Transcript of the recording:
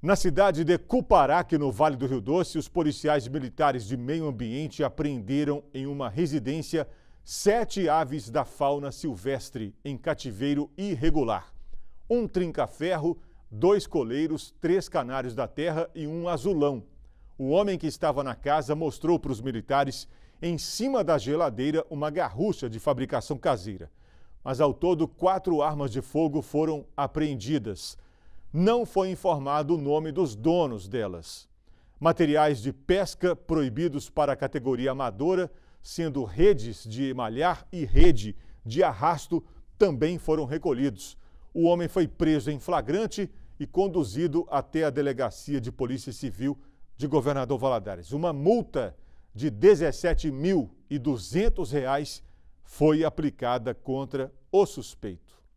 Na cidade de Cuparaque, no Vale do Rio Doce, os policiais militares de meio ambiente apreenderam em uma residência sete aves da fauna silvestre em cativeiro irregular. Um trincaferro, dois coleiros, três canários da terra e um azulão. O homem que estava na casa mostrou para os militares, em cima da geladeira, uma garrucha de fabricação caseira. Mas ao todo, quatro armas de fogo foram apreendidas não foi informado o nome dos donos delas. Materiais de pesca proibidos para a categoria amadora, sendo redes de malhar e rede de arrasto, também foram recolhidos. O homem foi preso em flagrante e conduzido até a delegacia de Polícia Civil de Governador Valadares. Uma multa de R$ 17.200 foi aplicada contra o suspeito.